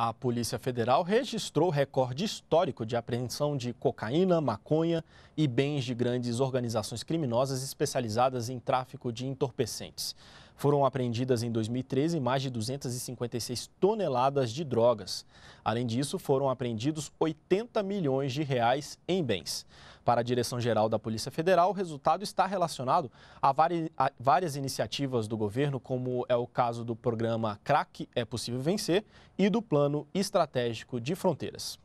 A Polícia Federal registrou recorde histórico de apreensão de cocaína, maconha e bens de grandes organizações criminosas especializadas em tráfico de entorpecentes. Foram apreendidas em 2013 mais de 256 toneladas de drogas. Além disso, foram apreendidos 80 milhões de reais em bens. Para a direção-geral da Polícia Federal, o resultado está relacionado a, várias iniciativas do governo, como é o caso do programa Crack é Possível Vencer e do Plano Estratégico de Fronteiras.